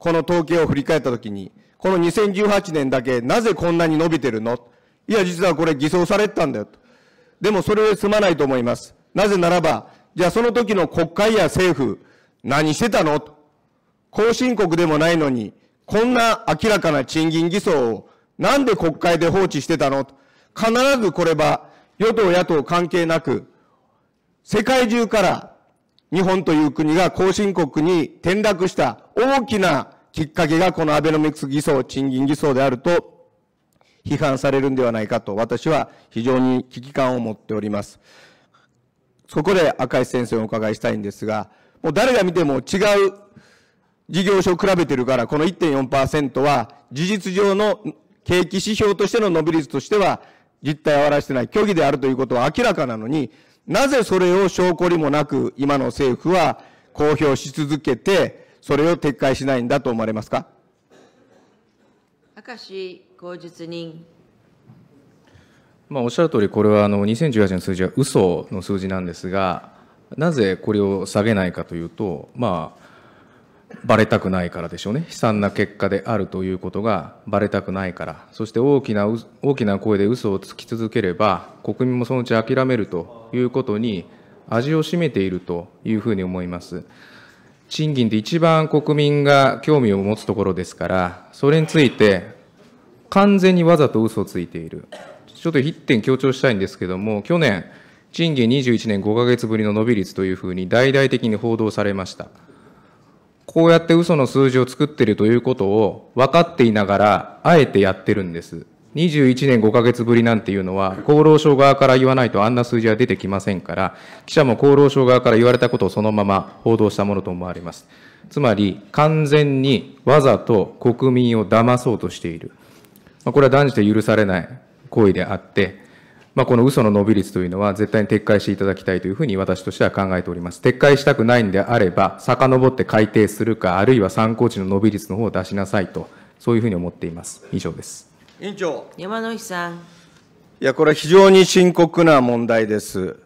この統計を振り返ったときに、この2018年だけなぜこんなに伸びてるのいや、実はこれ偽装されてたんだよと。でもそれで済まないと思います。なぜならば、じゃあその時の国会や政府、何してたのと。後進国でもないのに、こんな明らかな賃金偽装をなんで国会で放置してたのと。必ずこれは、与党野党関係なく、世界中から日本という国が後進国に転落した大きなきっかけがこのアベノミクス偽装、賃金偽装であると批判されるんではないかと私は非常に危機感を持っております。そこで赤石先生にお伺いしたいんですが、もう誰が見ても違う事業所を比べてるから、この1.4%は事実上の景気指標としての伸び率としては実態を表してない虚偽であるということは明らかなのに、なぜそれを証拠にもなく、今の政府は公表し続けて、それを撤回しないんだと思われますか。明石公述人まあ、おっしゃる通り、これはあの2018年の数字は嘘の数字なんですが、なぜこれを下げないかというと、まあ、ばれたくないからでしょうね悲惨な結果であるということがばれたくないからそして大きな大きな声で嘘をつき続ければ国民もそのうち諦めるということに味を占めているというふうに思います賃金って一番国民が興味を持つところですからそれについて完全にわざと嘘をついているちょっと1点強調したいんですけども去年賃金21年5か月ぶりの伸び率というふうに大々的に報道されました。こうやって嘘の数字を作っているということを分かっていながら、あえてやってるんです。21年5ヶ月ぶりなんていうのは、厚労省側から言わないとあんな数字は出てきませんから、記者も厚労省側から言われたことをそのまま報道したものと思われます。つまり、完全にわざと国民を騙そうとしている。これは断じて許されない行為であって、まあ、この嘘の伸び率というのは絶対に撤回していただきたいというふうに私としては考えております。撤回したくないんであれば、遡って改定するか、あるいは参考値の伸び率の方を出しなさいと、そういうふうに思っています。以上です。委員長。山野さん。いや、これは非常に深刻な問題です。